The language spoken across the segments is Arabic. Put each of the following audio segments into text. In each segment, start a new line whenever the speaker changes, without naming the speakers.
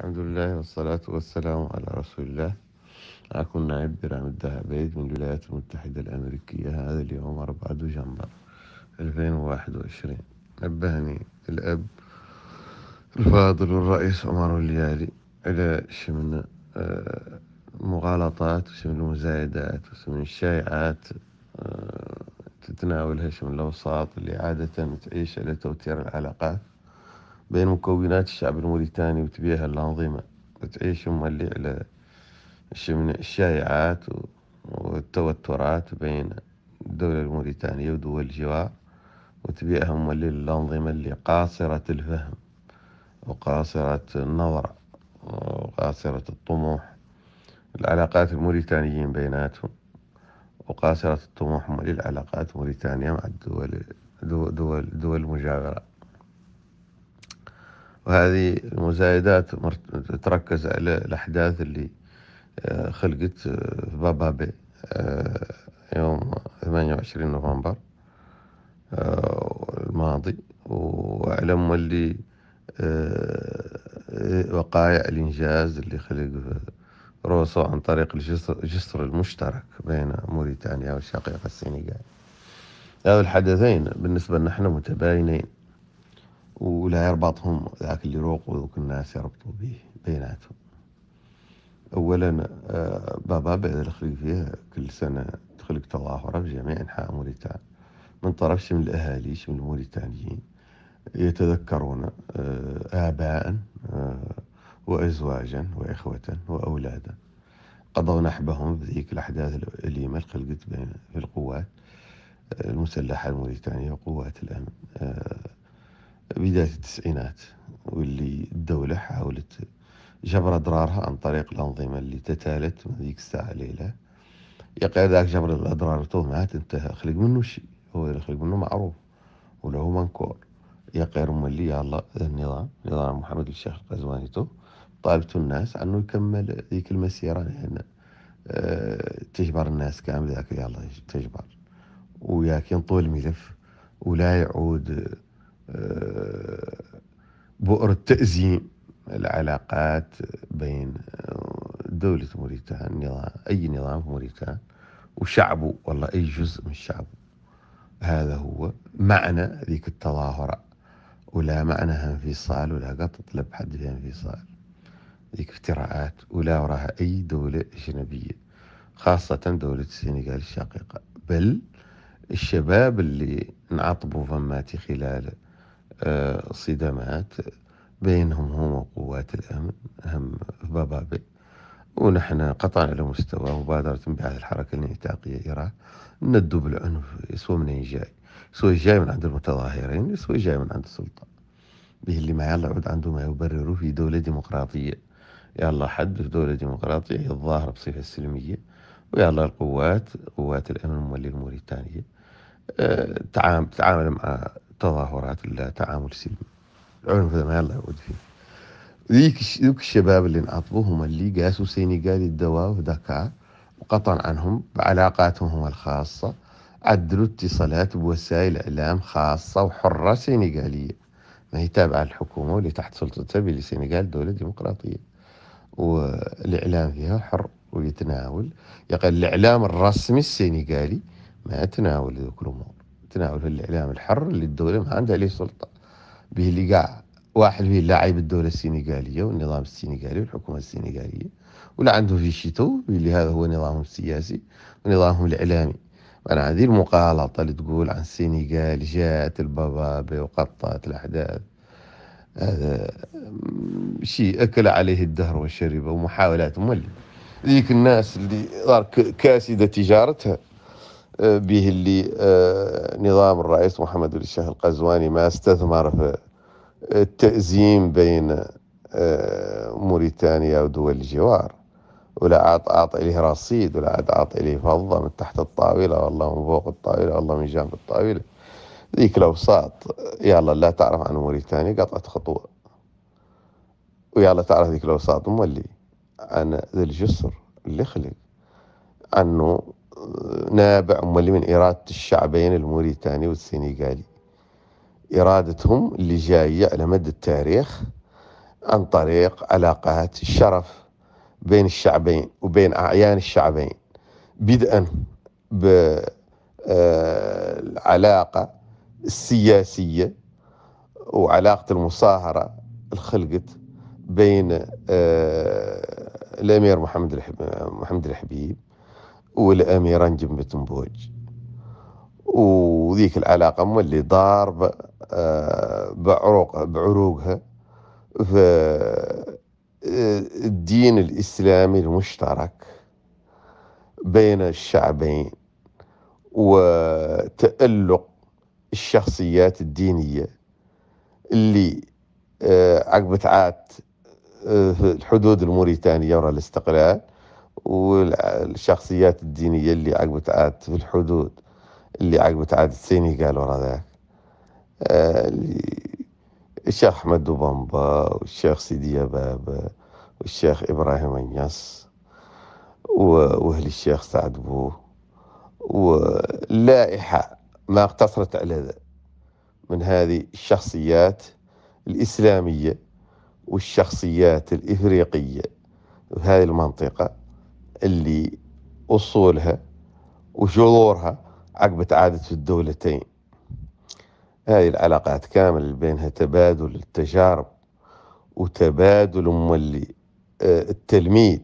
الحمد لله والصلاة والسلام على رسول الله أكون آه، نائب برام الذهبيد من الولايات المتحدة الأمريكية هذا اليوم 4 دجنبر 2021 نبهني الأب الفاضل والرئيس عمر الليالي على شمن المغالطات آه، وشمن المزايدات وشمن الشائعات آه، تتناولها شمن الأوساط اللي عادة تعيش على توتير العلاقات بين مكونات الشعب الموريتاني وتبيعها الأنظمة وتعيش هم اللي على من الشائعات والتوترات بين الدولة الموريتانية ودول الجوار هم اللي الأنظمة اللي قاصرة الفهم وقاصرة النظرة وقاصرة الطموح العلاقات الموريتانيين بيناتهم وقاصرة الطموح للعلاقات موريتانيا مع الدول دول دول المجاورة وهذه المزايدات تركز على الأحداث اللي آه، خلقت في آه، بابابي آه، يوم 28 نوفمبر الماضي وأعلم اللي وقائع الإنجاز اللي خلق روسو عن طريق الجسر, المشترك بين موريتانيا والشقيقة السنغال هذا الحدثين بالنسبة لنا نحن متباينين ولا يربطهم ذاك اللي روق وذوك الناس يربطوا به بيناتهم أولا آه، بابا بعد الخليفية كل سنة تخلق تظاهرة في جميع أنحاء موريتانيا من طرف شمل الأهالي شمل الموريتانيين يتذكرون آه، آباء آه، وأزواجا وإخوة وأولادا قضوا نحبهم بذيك الأحداث الأليمة اللي خلقت بين القوات المسلحة الموريتانية وقوات الأمن بداية التسعينات واللي الدولة حاولت جبر أضرارها عن طريق الأنظمة اللي تتالت من ذيك الساعة ليلة يقع ذاك جبر الأضرار تهمات انتهى خلق منه شيء هو اللي خلق منه معروف وله منكور يقير مولي يلا النظام نظام محمد الشيخ القزواني تو الناس أنه يكمل ذيك المسيرة لأن أه تجبر الناس كامل ذاك الله تجبر وياك ينطوي الملف ولا يعود بؤر التأزيم العلاقات بين دولة موريتان أي نظام في موريتان وشعبه والله أي جزء من شعبه هذا هو معنى ذيك التظاهرة ولا معنى انفصال ولا قطط لا بحد فيها انفصال ذيك افتراءات ولا وراها أي دولة أجنبية خاصة دولة السنغال الشقيقة بل الشباب اللي انعطبوا فماتي خلال صدامات بينهم هم وقوات الأمن أهم في بابابي ونحن قطعنا على مستوى مبادرة انبعاث الحركة الانعتاقية إيران ندوا بالعنف يسوى منين جاي يسوى جاي من عند المتظاهرين يسوى جاي من عند السلطة به اللي ما يلا يعود عنده ما يبرره في دولة ديمقراطية يلا حد في دولة ديمقراطية يتظاهر بصفة سلمية ويلا القوات قوات الأمن المولية الموريتانية أه، تعامل مع تظاهرات التعامل السلمي العنف ما يلا يعود فيه ذيك ذوك الشباب اللي نعاطبوهم اللي قاسوا سينيغال الدواء وذكاء وقطع عنهم بعلاقاتهم الخاصة عدلوا اتصالات بوسائل إعلام خاصة وحرة سينيغالية ما هي تابعة للحكومة واللي تحت سلطتها باللي السنغال دولة ديمقراطية والإعلام فيها حر ويتناول يقال الإعلام الرسمي السينيغالي ما يتناول ذوك الأمور تناول في الإعلام الحر اللي الدولة ما عندها عليه سلطة به اللي قاع واحد فيه لاعب الدولة السنغالية والنظام السنغالي والحكومة السنغالية ولا عنده في شيتو اللي هذا هو نظامهم السياسي ونظامهم الإعلامي أنا هذه المغالطة اللي تقول عن السنغال جاءت البابابي وقطعت الأحداث هذا شيء أكل عليه الدهر وشربه ومحاولات مولدة ذيك الناس اللي كاسدة تجارتها به اللي آه، نظام الرئيس محمد بن الشيخ القزواني ما استثمر في التأزيم بين آه، موريتانيا ودول الجوار ولا عاد إليه رصيد ولا عاد إليه فضة من تحت الطاولة والله من فوق الطاولة والله من جنب الطاولة ذيك الأوساط يلا لا تعرف عن موريتانيا قطعت خطوة ويلا تعرف ذيك الأوساط مولي عن ذي الجسر اللي خلق عنه نابع ملي من إرادة الشعبين الموريتاني والسنغالي إرادتهم اللي جاية على مدى التاريخ عن طريق علاقات الشرف بين الشعبين وبين أعيان الشعبين بدءا بالعلاقة آه، السياسية وعلاقة المصاهرة الخلقت بين آه، الأمير محمد محمد الحبيب والأميرة نجمة نبوج وذيك العلاقة اللي ضارب آه، بعروقها بعروقها آه، الدين الإسلامي المشترك بين الشعبين وتألق الشخصيات الدينية اللي آه، عقبت عاد الحدود الموريتانية ورا الاستقلال والشخصيات الدينية اللي عقبت عاد في الحدود اللي عقبت عاد السيني قالوا ذاك آه، الشيخ أحمد دوبامبا والشيخ سيدي بابا والشيخ إبراهيم النص وأهل الشيخ سعد بو واللائحة ما اقتصرت على ذا من هذه الشخصيات الإسلامية والشخصيات الإفريقية في هذه المنطقة اللي أصولها وجذورها عقب تعادة الدولتين هذه العلاقات كامل بينها تبادل التجارب وتبادل مولي آه، التلميذ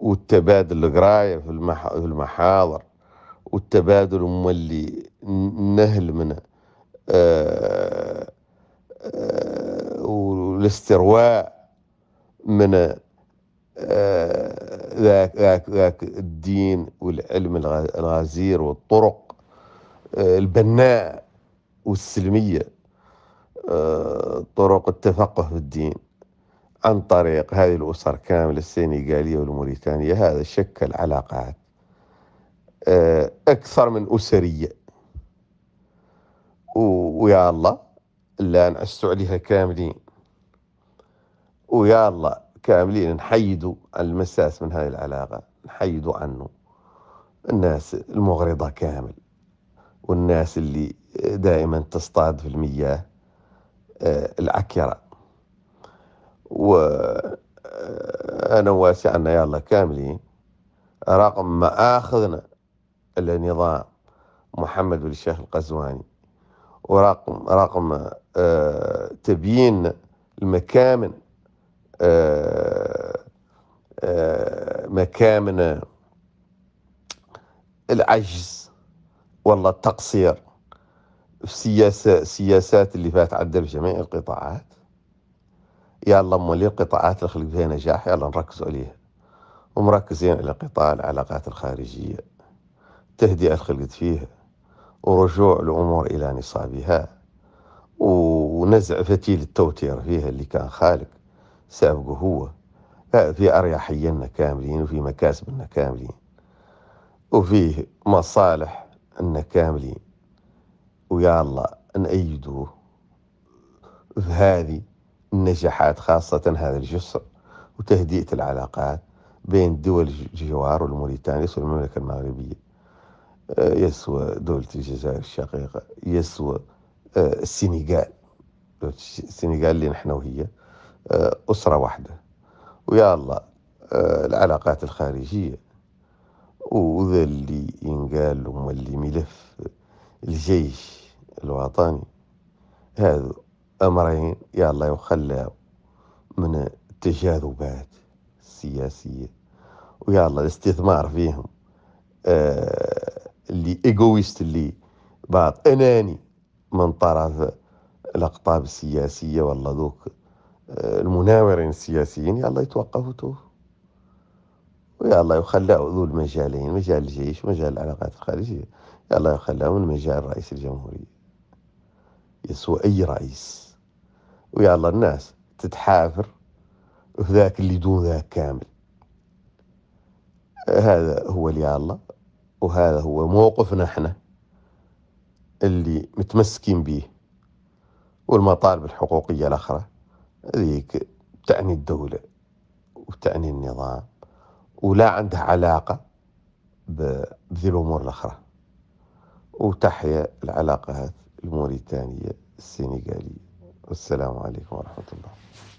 والتبادل القراية في, المحاضر والتبادل مولي النهل من آه، آه، والاسترواء من آه ذاك ذاك ذاك الدين والعلم الغزير والطرق آه، البناء والسلمية آه، طرق التفقه في الدين عن طريق هذه الأسر كاملة السنغالية والموريتانية هذا شكل علاقات آه، أكثر من أسرية ويا الله لا نعسوا عليها كاملين ويا الله كاملين نحيدوا المساس من هذه العلاقة نحيدوا عنه الناس المغرضة كامل والناس اللي دائما تصطاد في المياه آه، العكرة وأنا آه، واسعنا يلا كاملين رغم ما أخذنا النظام محمد بن الشيخ القزواني ورقم رقم آه، تبيين المكامن آه، آه، مكامن العجز والله التقصير في السياسة السياسات اللي فات عدل في جميع القطاعات يا الله مولي القطاعات اللي خلق فيها نجاح يلا نركز عليها ومركزين على قطاع العلاقات الخارجية تهدئة خلقت فيها ورجوع الأمور إلى نصابها ونزع فتيل التوتير فيها اللي كان خالق سابقه هو في أريحينا كاملين وفي مكاسبنا كاملين وفيه مصالح أن كاملين ويا الله نأيدوه في هذه النجاحات خاصة هذا الجسر وتهدئة العلاقات بين دول الجوار والموريتانيا يسوى المملكة المغربية آه، يسوى دولة الجزائر الشقيقة يسوى آه، السنغال السنغال اللي نحن وهي آه، أسرة واحدة ويا الله آه، العلاقات الخارجية وذا اللي ينقال واللي ملف الجيش الوطني هذا أمرين يا الله يخلى من التجاذبات السياسية ويا الله الاستثمار فيهم آه، اللي ايجويست اللي بعض اناني من طرف الاقطاب السياسيه والله ذوك المناورين السياسيين يلا يتوقفوا تو ويلا يخلعوا ذو المجالين مجال الجيش ومجال العلاقات الخارجية يلا يخلعوا من مجال رئيس الجمهورية يسوى أي رئيس ويلا الناس تتحافر وذاك اللي دون ذاك كامل هذا هو اللي الله وهذا هو موقفنا احنا اللي متمسكين به والمطالب الحقوقية الأخرى هذيك تعني الدولة وتعني النظام ولا عندها علاقة بذي الأمور الأخرى وتحيا العلاقات الموريتانية السنغالية والسلام عليكم ورحمة الله